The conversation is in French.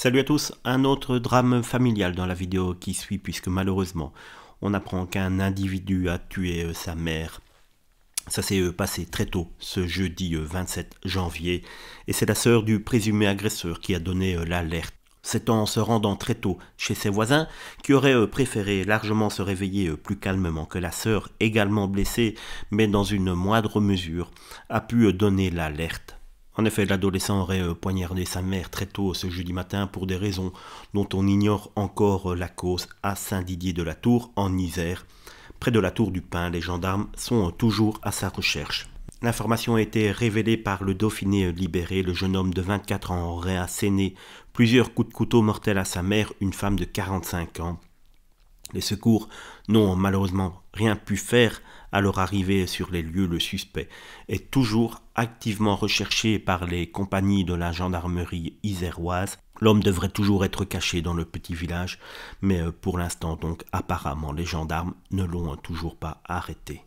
Salut à tous, un autre drame familial dans la vidéo qui suit puisque malheureusement on apprend qu'un individu a tué euh, sa mère. Ça s'est euh, passé très tôt, ce jeudi 27 euh, janvier, et c'est la sœur du présumé agresseur qui a donné l'alerte. C'est en se rendant très tôt chez ses voisins, qui auraient préféré largement se réveiller plus calmement, que la sœur, également blessée, mais dans une moindre mesure, a pu donner l'alerte. En effet, l'adolescent aurait euh, poignardé sa mère très tôt ce jeudi matin pour des raisons dont on ignore encore euh, la cause à Saint-Didier-de-la-Tour, en Isère. Près de la Tour du Pin, les gendarmes sont euh, toujours à sa recherche. L'information a été révélée par le Dauphiné libéré. Le jeune homme de 24 ans aurait asséné plusieurs coups de couteau mortels à sa mère, une femme de 45 ans. Les secours n'ont malheureusement rien pu faire à leur arrivée sur les lieux. Le suspect est toujours activement recherché par les compagnies de la gendarmerie iséroise. L'homme devrait toujours être caché dans le petit village, mais euh, pour l'instant donc apparemment les gendarmes ne l'ont toujours pas arrêté.